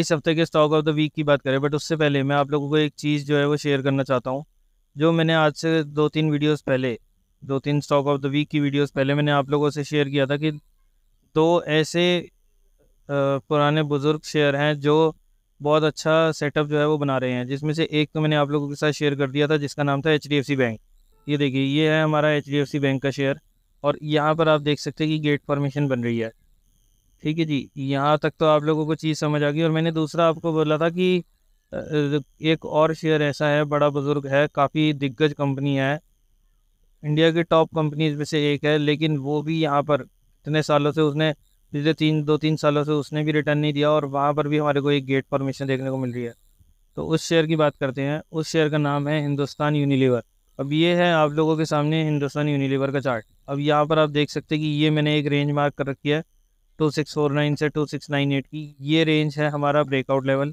इस हफ्ते के स्टॉक ऑफ द वीक की बात करें बट उससे पहले मैं आप लोगों को एक चीज़ जो है वो शेयर करना चाहता हूँ जो मैंने आज से दो तीन वीडियोस पहले दो तीन स्टॉक ऑफ द वीक की वीडियोस पहले मैंने आप लोगों से शेयर किया था कि दो ऐसे पुराने बुज़ुर्ग शेयर हैं जो बहुत अच्छा सेटअप जो है वो बना रहे हैं जिसमें से एक तो मैंने आप लोगों के साथ शेयर कर दिया था जिसका नाम था एच बैंक ये देखिए ये है हमारा एच बैंक का शेयर और यहाँ पर आप देख सकते हैं कि गेट फॉर्मेशन बन रही है ठीक है जी यहाँ तक तो आप लोगों को चीज़ समझ आ गई और मैंने दूसरा आपको बोला था कि एक और शेयर ऐसा है बड़ा बुज़ुर्ग है काफ़ी दिग्गज कंपनी है इंडिया की टॉप कंपनीज में से एक है लेकिन वो भी यहाँ पर इतने सालों से उसने पिछले तीन दो तीन सालों से उसने भी रिटर्न नहीं दिया और वहाँ पर भी हमारे को एक गेट परमिशन देखने को मिल रही है तो उस शेयर की बात करते हैं उस शेयर का नाम है हिंदुस्तान यूनिलीवर अब ये है आप लोगों के सामने हिंदुस्तान यूनिलीवर का चार्ट अब यहाँ पर आप देख सकते हैं कि ये मैंने एक रेंज मार्क कर रखी है टू सिक्स फोर नाइन से टू सिक्स नाइन एट की ये रेंज है हमारा ब्रेकआउट लेवल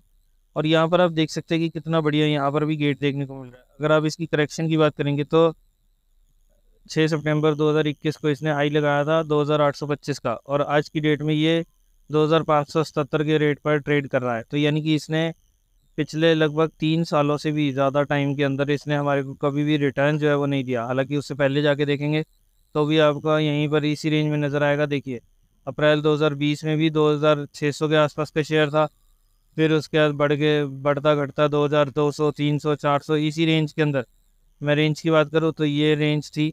और यहाँ पर आप देख सकते हैं कि कितना बढ़िया यहाँ पर भी गेट देखने को मिल रहा है अगर आप इसकी करेक्शन की बात करेंगे तो 6 सितंबर 2021 को इसने हाई लगाया था 2825 का और आज की डेट में ये 2577 के रेट पर ट्रेड कर रहा है तो यानी कि इसने पिछले लगभग तीन सालों से भी ज़्यादा टाइम के अंदर इसने हमारे को कभी भी रिटर्न जो है वो नहीं दिया हालांकि उससे पहले जाके देखेंगे तो भी आपका यहीं पर इसी रेंज में नज़र आएगा देखिए अप्रैल 2020 में भी 2600 के आसपास का शेयर था फिर उसके बाद बढ़ के बढ़ता घटता 2200 300 400 इसी रेंज के अंदर मैं रेंज की बात करूँ तो ये रेंज थी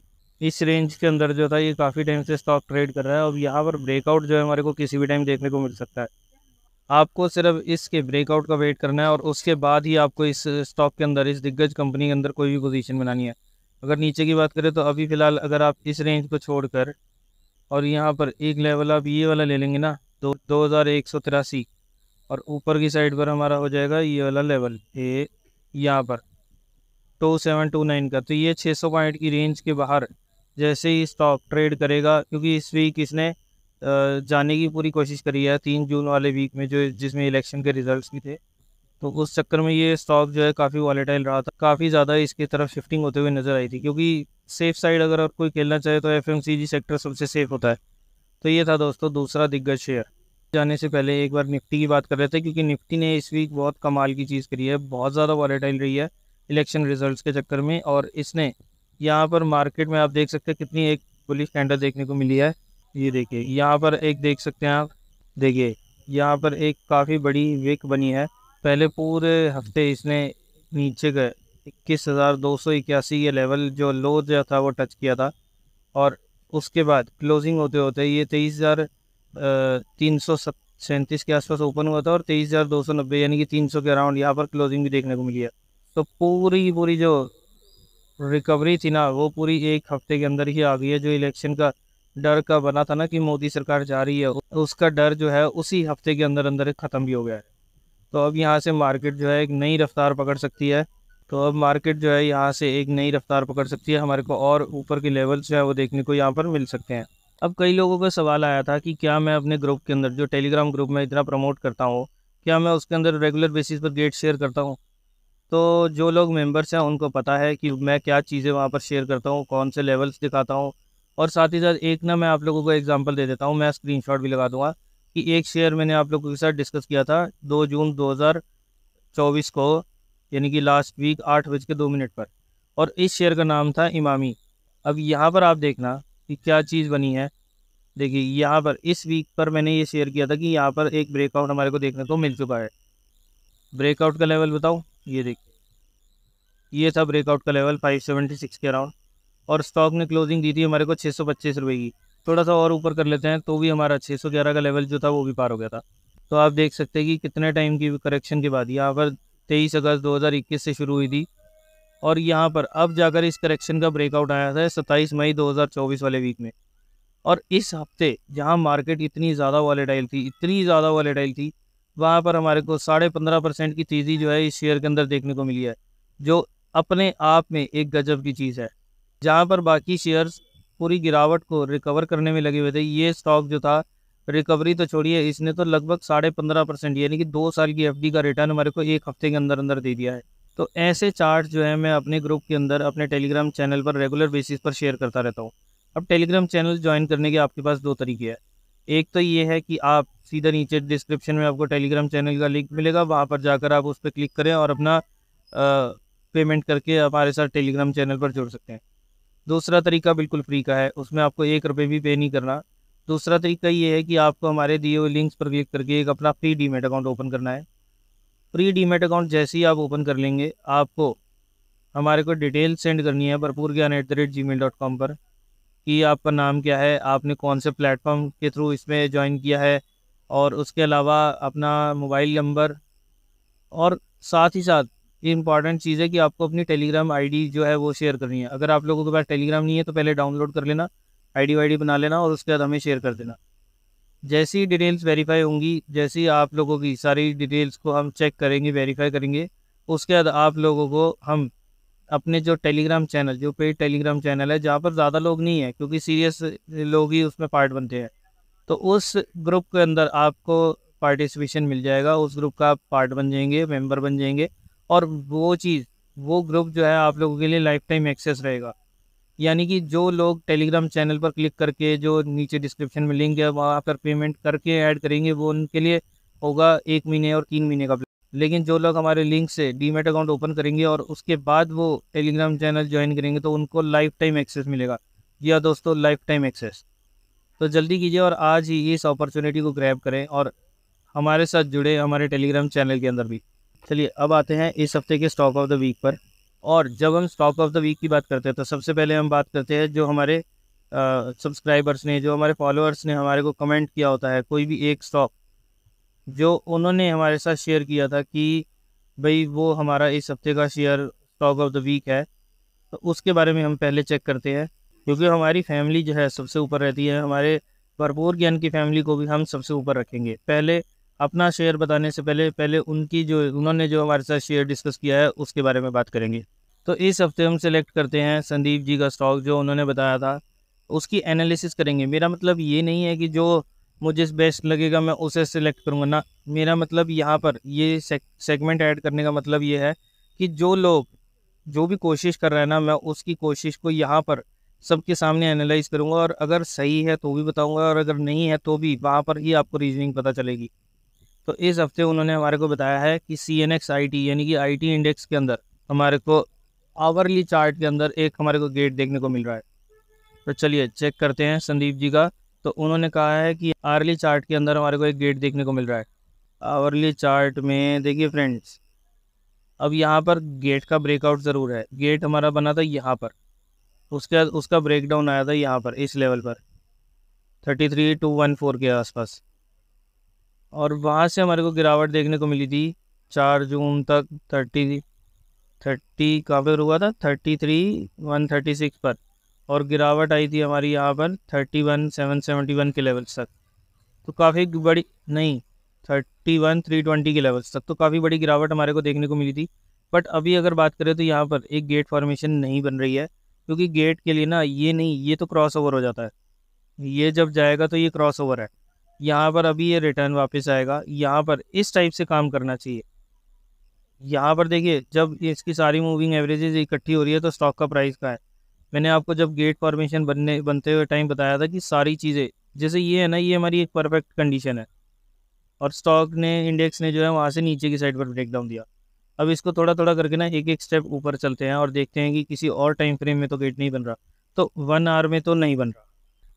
इस रेंज के अंदर जो था ये काफ़ी टाइम से स्टॉक ट्रेड कर रहा है और यहाँ पर ब्रेकआउट जो है हमारे को किसी भी टाइम देखने को मिल सकता है आपको सिर्फ इसके ब्रेकआउट का वेट करना है और उसके बाद ही आपको इस स्टॉक के अंदर इस दिग्गज कंपनी के अंदर कोई भी पोजीशन बनानी है अगर नीचे की बात करें तो अभी फ़िलहाल अगर आप इस रेंज को छोड़कर और यहाँ पर एक लेवल आप ये वाला ले लेंगे ना दो दो हज़ार एक सौ तिरासी और ऊपर की साइड पर हमारा हो जाएगा ये वाला लेवल ए यहाँ पर टू सेवन टू नाइन का तो ये छः सौ पॉइंट की रेंज के बाहर जैसे ही स्टॉक ट्रेड करेगा क्योंकि इस वीक इसने जाने की पूरी कोशिश करी है तीन जून वाले वीक में जो जिसमें इलेक्शन के रिजल्ट भी थे तो उस चक्कर में ये स्टॉक जो है काफ़ी वॉलेटाइल रहा था काफ़ी ज़्यादा इसकी तरफ शिफ्टिंग होते हुए नज़र आई थी क्योंकि सेफ साइड अगर आप कोई खेलना चाहे तो एफ सेक्टर सबसे सेफ होता है तो ये था दोस्तों दूसरा दिग्गज शेयर जाने से पहले एक बार निफ्टी की बात कर रहे थे क्योंकि निफ्टी ने इस वीक बहुत कमाल की चीज़ करी है बहुत ज़्यादा वॉलेटाइल रही है इलेक्शन रिजल्ट्स के चक्कर में और इसने यहाँ पर मार्केट में आप देख सकते हैं कितनी एक पुलिस कैंडल देखने को मिली है ये देखिए यहाँ पर एक देख सकते हैं आप देखिए यहाँ पर एक काफ़ी बड़ी विक बनी है पहले पूरे हफ्ते इसने नीचे गए इक्कीस हज़ार दो सौ इक्यासी ये लेवल जो लो जो था वो टच किया था और उसके बाद क्लोजिंग होते होते ये तेईस हज़ार तीन सौ सैंतीस के आसपास ओपन हुआ था और तेईस हज़ार दो सौ नब्बे यानी कि तीन सौ के अराउंड यहाँ पर क्लोजिंग भी देखने को मिली है तो पूरी पूरी जो रिकवरी थी ना वो पूरी एक हफ्ते के अंदर ही आ गई है जो इलेक्शन का डर का बना था ना कि मोदी सरकार जा रही है उसका डर जो है उसी हफ्ते के अंदर अंदर ख़त्म भी हो गया है तो अब यहाँ से मार्केट जो है एक नई रफ्तार पकड़ सकती है तो अब मार्केट जो है यहाँ से एक नई रफ्तार पकड़ सकती है हमारे को और ऊपर के लेवल्स जो है वो देखने को यहाँ पर मिल सकते हैं अब कई लोगों का सवाल आया था कि क्या मैं अपने ग्रुप के अंदर जो टेलीग्राम ग्रुप में इतना प्रमोट करता हूँ क्या मैं उसके अंदर रेगुलर बेसिस पर गेट शेयर करता हूँ तो जो लोग मेंबर्स हैं उनको पता है कि मैं क्या चीज़ें वहाँ पर शेयर करता हूँ कौन से लेवल्स दिखाता हूँ और साथ ही साथ एक ना मैं आप लोगों को एग्जांपल दे देता हूँ मैं स्क्रीनशॉट भी लगा दूंगा कि एक शेयर मैंने आप लोगों के साथ डिस्कस किया था दो जून दो को यानी कि लास्ट वीक आठ बज के दो मिनट पर और इस शेयर का नाम था इमामी अब यहाँ पर आप देखना कि क्या चीज़ बनी है देखिए यहाँ पर इस वीक पर मैंने ये शेयर किया था कि यहाँ पर एक ब्रेकआउट हमारे को देखने को मिल चुका है ब्रेकआउट का लेवल बताओ ये देखिए ये था ब्रेकआउट का लेवल 576 के अराउंड और स्टॉक ने क्लोजिंग दी थी हमारे को छः सौ पच्चीस की थोड़ा सा और ऊपर कर लेते हैं तो भी हमारा 611 का लेवल जो था वो भी पार हो गया था तो आप देख सकते हैं कि कितने टाइम की करेक्शन के बाद यहाँ पर तेईस अगस्त 2021 से शुरू हुई थी और यहाँ पर अब जाकर इस करेक्शन का ब्रेकआउट आया था सत्ताईस मई 2024 वाले वीक में और इस हफ्ते जहाँ मार्केट इतनी ज़्यादा वॉलेटाइल थी इतनी ज़्यादा वॉलेटाइल थी वहाँ पर हमारे को साढ़े पंद्रह परसेंट की तेज़ी जो है इस शेयर के अंदर देखने को मिली है जो अपने आप में एक गजब की चीज़ है जहाँ पर बाकी शेयर्स पूरी गिरावट को रिकवर करने में लगे हुए थे ये स्टॉक जो था रिकवरी तो छोड़िए इसने तो लगभग साढ़े पंद्रह परसेंट यानी कि दो साल की एफडी का रिटर्न हमारे को एक हफ्ते के अंदर अंदर दे दिया है तो ऐसे चार्ट जो है मैं अपने ग्रुप के अंदर अपने टेलीग्राम चैनल पर रेगुलर बेसिस पर शेयर करता रहता हूँ अब टेलीग्राम चैनल ज्वाइन करने के आपके पास दो तरीके हैं एक तो ये है कि आप सीधा नीचे डिस्क्रिप्शन में आपको टेलीग्राम चैनल का लिंक मिलेगा वहाँ पर जाकर आप उस पर क्लिक करें और अपना पेमेंट करके हमारे साथ टेलीग्राम चैनल पर जुड़ सकते हैं दूसरा तरीका बिल्कुल फ्री का है उसमें आपको एक रुपये भी पे नहीं करना दूसरा तरीका ये है कि आपको हमारे दिए हुए लिंक्स पर क्लिक करके एक अपना फ्री डीमेट अकाउंट ओपन करना है फ्री डीमेट अकाउंट जैसे ही आप ओपन कर लेंगे आपको हमारे को डिटेल सेंड करनी है भरपूर ज्ञान at the rate gmail dot com पर कि आपका नाम क्या है आपने कौन से प्लेटफॉर्म के थ्रू इसमें ज्वाइन किया है और उसके अलावा अपना मोबाइल नंबर और साथ ही साथ ये इंपॉर्टेंट चीज़ है कि आपको अपनी टेलीग्राम आईडी जो है वो शेयर करनी है अगर आप लोगों के पास टेलीग्राम नहीं है तो पहले डाउनलोड कर लेना आईडी वाईडी बना लेना और उसके बाद हमें शेयर कर देना जैसी डिटेल्स वेरीफाई होंगी जैसी आप लोगों की सारी डिटेल्स को हम चेक करेंगे वेरीफाई करेंगे उसके बाद आप लोगों को हम अपने जो टेलीग्राम चैनल जो पेड टेलीग्राम चैनल है जहाँ पर ज़्यादा लोग नहीं है क्योंकि सीरियस लोग ही उसमें पार्ट बनते हैं तो उस ग्रुप के अंदर आपको पार्टिसिपेशन मिल जाएगा उस ग्रुप का आप पार्ट बन जाएंगे मेंबर बन जाएंगे और वो चीज़ वो ग्रुप जो है आप लोगों के लिए लाइफ टाइम एक्सेस रहेगा यानी कि जो लोग टेलीग्राम चैनल पर क्लिक करके जो नीचे डिस्क्रिप्शन में लिंक है वहाँ पर पेमेंट करके ऐड करेंगे वो उनके लिए होगा एक महीने और तीन महीने का लेकिन जो लोग हमारे लिंक से डीमेट अकाउंट ओपन करेंगे और उसके बाद वो टेलीग्राम चैनल ज्वाइन करेंगे तो उनको लाइफ टाइम एक्सेस मिलेगा या हाँ दोस्तों लाइफ टाइम एक्सेस तो जल्दी कीजिए और आज ही इस अपॉर्चुनिटी को ग्रैब करें और हमारे साथ जुड़े हमारे टेलीग्राम चैनल के अंदर भी चलिए अब आते हैं इस हफ्ते के स्टॉक ऑफ द वीक पर और जब हम स्टॉक ऑफ द वीक की बात करते हैं तो सबसे पहले हम बात करते हैं जो हमारे सब्सक्राइबर्स ने जो हमारे फॉलोअर्स ने हमारे को कमेंट किया होता है कोई भी एक स्टॉक जो उन्होंने हमारे साथ शेयर किया था कि भाई वो हमारा इस हफ्ते का share stock of the week है तो उसके बारे में हम पहले चेक करते हैं क्योंकि हमारी फैमिली जो है सबसे ऊपर रहती है हमारे भरपूर ज्ञान की फैमिली को भी हम सबसे ऊपर रखेंगे पहले अपना शेयर बताने से पहले पहले उनकी जो उन्होंने जो हमारे साथ शेयर डिस्कस किया है उसके बारे में बात करेंगे तो इस हफ्ते हम सेलेक्ट करते हैं संदीप जी का स्टॉक जो उन्होंने बताया था उसकी एनालिसिस करेंगे मेरा मतलब ये नहीं है कि जो मुझे बेस्ट लगेगा मैं उसे सिलेक्ट करूँगा ना मेरा मतलब यहाँ पर ये सेगमेंट ऐड करने का मतलब ये है कि जो लोग जो भी कोशिश कर रहे हैं ना मैं उसकी कोशिश को यहाँ पर सबके सामने एनालाइज करूँगा और अगर सही है तो भी बताऊँगा और अगर नहीं है तो भी वहाँ पर ही आपको रीजनिंग पता चलेगी तो इस हफ्ते उन्होंने हमारे को बताया है कि C N X I T यानी कि आई टी इंडेक्स के अंदर हमारे को आवरली चार्ट के अंदर एक हमारे को गेट देखने को मिल रहा है तो चलिए चेक करते हैं संदीप जी का तो उन्होंने कहा है कि आवरली चार्ट के अंदर हमारे को एक गेट देखने को मिल रहा है आवरली चार्ट में देखिए फ्रेंड्स अब यहाँ पर गेट का ब्रेकआउट ज़रूर है गेट हमारा बना था यहाँ पर उसके उसका ब्रेकडाउन आया था यहाँ पर इस लेवल पर thirty three two one four के आसपास और वहाँ से हमारे को गिरावट देखने को मिली थी चार जून तक थर्टी थर्टी कहाँ पर हुआ था thirty three one thirty six पर और गिरावट आई थी हमारी यहाँ पर thirty one seven seventy one के लेवल्स तक तो काफ़ी बड़ी नहीं थर्टी वन थ्री ट्वेंटी के लेवल्स तक तो काफ़ी बड़ी गिरावट हमारे को देखने को मिली थी बट अभी अगर बात करें तो यहाँ पर एक गेट फॉर्मेशन नहीं बन रही है क्योंकि गेट के लिए ना ये नहीं ये तो क्रॉस ओवर हो जाता है ये जब जाएगा तो ये क्रॉस ओवर है यहाँ पर अभी ये रिटर्न वापस आएगा यहाँ पर इस टाइप से काम करना चाहिए यहाँ पर देखिए जब इसकी सारी मूविंग एवरेजेज इकट्ठी हो रही है तो स्टॉक का प्राइस का है मैंने आपको जब गेट फॉर्मेशन बनने बनते हुए टाइम बताया था कि सारी चीज़ें जैसे ये है ना ये हमारी एक परफेक्ट कंडीशन है और स्टॉक ने इंडेक्स ने जो है वहाँ से नीचे की साइड पर ब्रेकडाउन दिया अब इसको थोड़ा थोड़ा करके ना एक एक स्टेप ऊपर चलते हैं और देखते हैं कि किसी और टाइम फ्रेम में तो गेट नहीं बन रहा तो वन आवर में तो नहीं बन रहा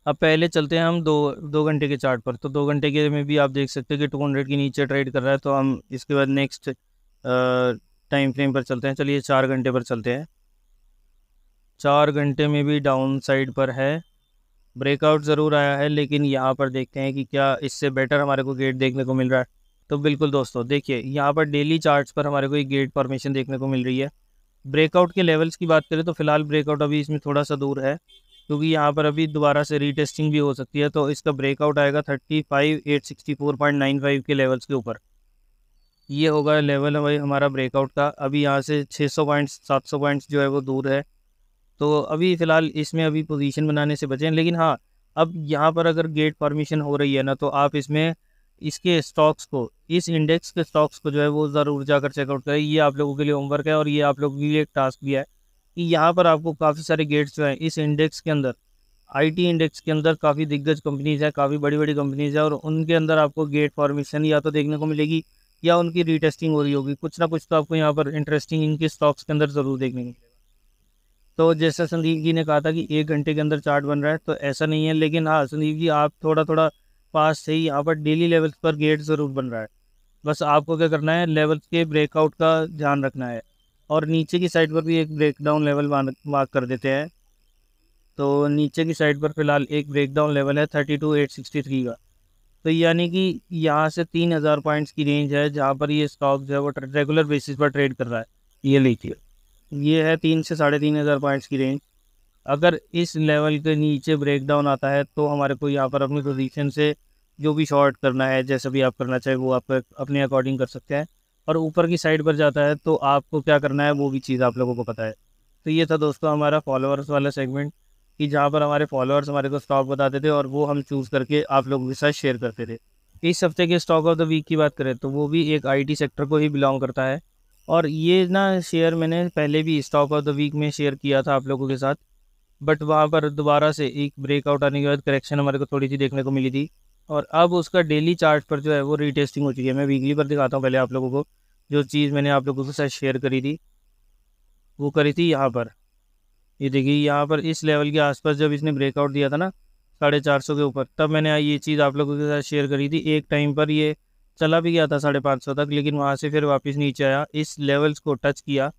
अब पहले चलते हैं हम दो दो घंटे के चार्ट पर तो दो घंटे के में भी आप देख सकते हैं कि टू हंड्रेड के नीचे ट्रेड कर रहा है तो हम इसके बाद नेक्स्ट टाइम फ्रेम पर चलते हैं चलिए चार घंटे पर चलते हैं चार घंटे में भी डाउन साइड पर है ब्रेकआउट ज़रूर आया है लेकिन यहाँ पर देखते हैं कि क्या इससे बेटर हमारे को गेट देखने को मिल रहा है तो बिल्कुल दोस्तों देखिए यहाँ पर डेली चार्ट्स पर हमारे को एक गेट परमिशन देखने को मिल रही है ब्रेकआउट के लेवल्स की बात करें तो फिलहाल ब्रेकआउट अभी इसमें थोड़ा सा दूर है क्योंकि यहाँ पर अभी दोबारा से रीटेस्टिंग भी हो सकती है तो इसका ब्रेकआउट आएगा thirty five eight sixty four point nine five के लेवल्स के ऊपर ये होगा लेवल भाई हमारा ब्रेकआउट का अभी यहाँ से छः सौ पॉइंट्स सात सौ पॉइंट्स जो है वो दूर है तो अभी फ़िलहाल इसमें अभी पोजीशन बनाने से बचें लेकिन हाँ अब यहाँ पर अगर गेट परमिशन हो रही है ना तो आप इसमें इसके स्टॉक्स को इस इंडेक्स के स्टॉक्स को जो है वो ज़रूर जाकर चेकआउट करें ये आप लोगों के लिए होमवर्क है और ये आप लोगों के लिए एक टास्क भी है कि यहाँ पर आपको काफ़ी सारे गेट्स जो हैं इस इंडेक्स के अंदर आईटी इंडेक्स के अंदर काफ़ी दिग्गज कंपनीज हैं काफ़ी बड़ी बड़ी कंपनीज हैं और उनके अंदर आपको गेट फॉर्मेशन या तो देखने को मिलेगी या उनकी रीटेस्टिंग हो रही होगी कुछ ना कुछ तो आपको यहाँ पर इंटरेस्टिंग इनके स्टॉक्स के अंदर ज़रूर देखने को तो जैसा संदीप जी ने कहा था कि एक घंटे के अंदर चार्ट बन रहा है तो ऐसा नहीं है लेकिन हाँ संदीप जी आप थोड़ा थोड़ा पास से ही यहाँ पर डेली लेवल पर गेट ज़रूर बन रहा है बस आपको क्या करना है लेवल के ब्रेकआउट का ध्यान रखना है और नीचे की साइड पर भी एक ब्रेकडाउन लेवल मार्क कर देते हैं तो नीचे की साइड पर फ़िलहाल एक ब्रेकडाउन लेवल है thirty two eight sixty three का तो यानी कि यहाँ से तीन हज़ार पॉइंट्स की रेंज है जहाँ पर ये स्टॉक जो है वो रेगुलर बेसिस पर ट्रेड कर रहा है ये लीजिए ये है तीन से साढ़े तीन हज़ार पॉइंट्स की रेंज अगर इस लेवल के नीचे ब्रेकडाउन आता है तो हमारे को यहाँ पर अपनी पोजीशन से जो भी शॉर्ट करना है जैसा भी आप करना चाहें वो आप अपने अकॉर्डिंग कर सकते हैं और ऊपर की साइड पर जाता है तो आपको क्या करना है वो भी चीज़ आप लोगों को पता है तो ये था दोस्तों हमारा फॉलोअर्स वाला सेगमेंट कि जहाँ पर हमारे फॉलोअर्स हमारे को स्टॉक बताते थे और वो हम चूज़ करके आप लोगों के साथ शेयर करते थे इस हफ्ते के स्टॉक ऑफ द वीक की बात करें तो वो भी एक आईटी सेक्टर को ही बिलोंग करता है और ये ना शेयर मैंने पहले भी स्टॉक ऑफ द वीक में शेयर किया था आप लोगों के साथ बट वहाँ पर दोबारा से एक ब्रेकआउट आने के बाद करेक्शन हमारे को थोड़ी सी देखने को मिली थी और अब उसका डेली चार्ट पर जो है वो रीटेस्टिंग हो चुकी है मैं वीकली पर दिखाता हूँ पहले आप लोगों को जो चीज़ मैंने आप लोगों के साथ शेयर करी थी वो करी थी यहाँ पर ये यह देखिए यहाँ पर इस लेवल के आसपास जब इसने ब्रेकआउट दिया था ना साढ़े चार सौ के ऊपर तब मैंने ये चीज़ आप लोगों के साथ शेयर करी थी एक टाइम पर ये चला भी गया था साढ़े पाँच सौ तक लेकिन वहाँ से फिर वापस नीचे आया इस लेवल्स को टच किया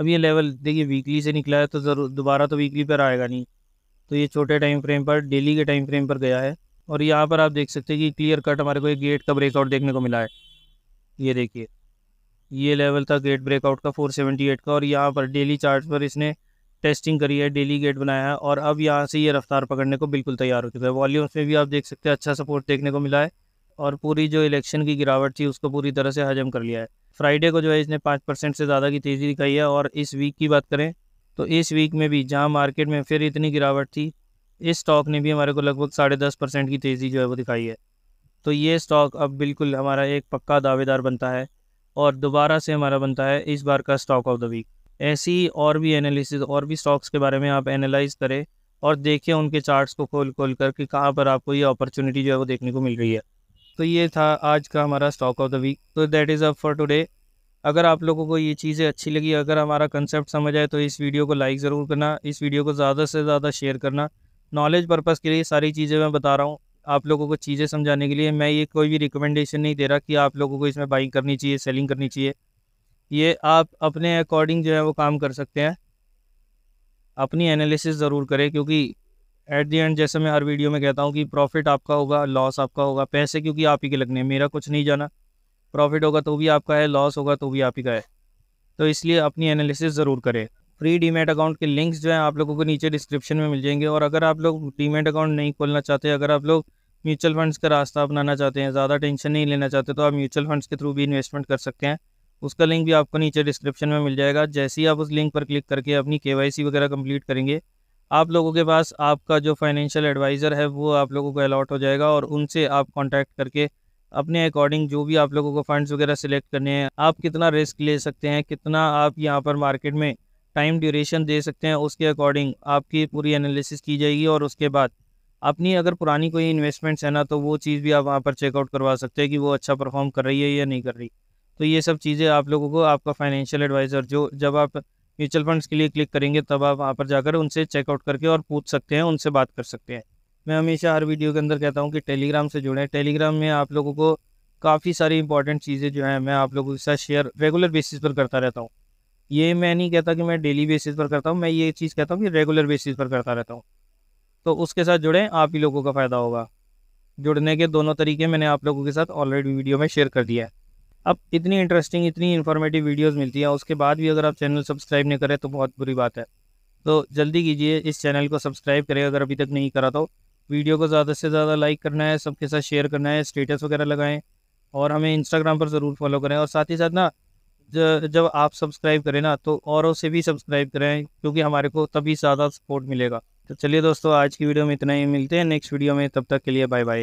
अब ये लेवल देखिए वीकली से निकला है तो ज़रूर दोबारा तो वीकली पर आएगा नहीं तो ये छोटे टाइम फ्रेम पर डेली के टाइम फ्रेम पर गया है और यहाँ पर आप देख सकते हैं कि क्लियर कट हमारे को एक गेट का ब्रेकआउट देखने को मिला है ये देखिए ये लेवल था गेट ब्रेकआउट का 478 का और यहाँ पर डेली चार्ट पर इसने टेस्टिंग करी है डेली गेट बनाया है और अब यहाँ से ये रफ्तार पकड़ने को बिल्कुल तैयार हो चुका है वॉल्यूम्स में भी आप देख सकते हैं अच्छा सपोर्ट देखने को मिला है और पूरी जो इलेक्शन की गिरावट थी उसको पूरी तरह से हजम कर लिया है फ्राइडे को जो है इसने पाँच परसेंट से ज़्यादा की तेज़ी दिखाई है और इस वीक की बात करें तो इस वीक में भी जहाँ मार्केट में फिर इतनी गिरावट थी इस स्टॉक ने भी हमारे को लगभग साढ़े दस परसेंट की तेज़ी जो है वो दिखाई है तो ये स्टॉक अब बिल्कुल हमारा एक पक्का दावेदार बनता है और दोबारा से हमारा बनता है इस बार का स्टॉक ऑफ द वीक ऐसी और भी एनालिसिस और भी स्टॉक्स के बारे में आप एनालाइज करें और देखें उनके चार्ट्स को खोल खोल कर कि कहाँ पर आपको ये अपॉर्चुनिटी जो है वो देखने को मिल रही है तो ये था आज का हमारा स्टॉक ऑफ द वीक तो that is up for today अगर आप लोगों को ये चीज़ें अच्छी लगी अगर हमारा कंसेप्ट समझ आए तो इस वीडियो को लाइक ज़रूर करना इस वीडियो को ज़्यादा से ज़्यादा शेयर करना नॉलेज पर्पज़ के लिए सारी चीज़ें मैं बता रहा हूँ आप लोगों को चीज़ें समझाने के लिए मैं ये कोई भी रिकमेंडेशन नहीं दे रहा कि आप लोगों को इसमें बाइंग करनी चाहिए सेलिंग करनी चाहिए ये आप अपने अकॉर्डिंग जो है वो काम कर सकते हैं अपनी एनालिसिस ज़रूर करें क्योंकि एट दी एंड जैसे मैं हर वीडियो में कहता हूँ कि प्रॉफिट आपका होगा लॉस आपका होगा पैसे क्योंकि आप ही के लगने हैं मेरा कुछ नहीं जाना प्रॉफिट होगा तो भी आपका है लॉस होगा तो भी आप ही का है तो इसलिए अपनी एनालिसिस ज़रूर करें फ्री डीमेट अकाउंट के लिंक्स जो हैं आप लोगों को नीचे डिस्क्रिप्शन में मिल जाएंगे और अगर आप लोग डीमेट अकाउंट नहीं खोलना चाहते अगर आप लोग म्यूचुअल फंड्स का रास्ता अपनाना चाहते हैं ज़्यादा टेंशन नहीं लेना चाहते तो आप म्यूचुअल फंड्स के थ्रू भी इन्वेस्टमेंट कर सकते हैं उसका लिंक भी आपको नीचे डिस्क्रिप्शन में मिल जाएगा जैसे ही आप उस लिंक पर क्लिक करके अपनी के वगैरह कम्प्लीट करेंगे आप लोगों के पास आपका जो फाइनेंशियल एडवाइज़र है वो आप लोगों को अलॉट हो जाएगा और उनसे आप कॉन्टैक्ट करके अपने अकॉर्डिंग जो भी आप लोगों को फंड्स वगैरह सेलेक्ट करने हैं आप कितना रिस्क ले सकते हैं कितना आप यहाँ पर मार्केट में टाइम ड्यूरेशन दे सकते हैं उसके अकॉर्डिंग आपकी पूरी एनालिसिस की जाएगी और उसके बाद अपनी अगर पुरानी कोई इन्वेस्टमेंट्स है ना तो वो चीज़ भी आप वहाँ पर चेकआउट करवा सकते हैं कि वो अच्छा परफॉर्म कर रही है या नहीं कर रही तो ये सब चीज़ें आप लोगों को आपका फाइनेंशियल एडवाइज़र जो जब आप म्यूचुअल फंड्स के लिए क्लिक करेंगे तब आप वहाँ पर जाकर उनसे चेकआउट करके और पूछ सकते हैं उनसे बात कर सकते हैं मैं हमेशा हर वीडियो के अंदर कहता हूँ कि टेलीग्राम से जुड़ें टेलीग्राम में आप लोगों को काफ़ी सारी इंपॉर्टेंट चीज़ें जो हैं मैं आप लोगों के साथ शेयर रेगुलर बेसिस पर करता रहता हूँ ये मैं नहीं कहता कि मैं डेली बेसिस पर करता हूँ मैं ये चीज़ कहता हूँ कि रेगुलर बेसिस पर करता रहता हूँ तो उसके साथ जुड़ें आप ही लोगों का फ़ायदा होगा जुड़ने के दोनों तरीके मैंने आप लोगों के साथ ऑलरेडी वीडियो में शेयर कर दिया है अब इतनी इंटरेस्टिंग इतनी इन्फॉर्मेटिव वीडियोज़ मिलती हैं उसके बाद भी अगर आप चैनल सब्सक्राइब नहीं करें तो बहुत बुरी बात है तो जल्दी कीजिए इस चैनल को सब्सक्राइब करें अगर अभी तक नहीं करा तो वीडियो को ज़्यादा से ज़्यादा लाइक करना है सबके साथ शेयर करना है स्टेटस वगैरह लगाएं और हमें इंस्टाग्राम पर ज़रूर फॉलो करें और साथ ही साथ ना जब आप सब्सक्राइब करें ना तो औरों से भी सब्सक्राइब करें क्योंकि हमारे को तभी ज़्यादा सपोर्ट मिलेगा तो चलिए दोस्तों आज की वीडियो में इतना ही मिलते हैं नेक्स्ट वीडियो में तब तक के लिए बाय बाय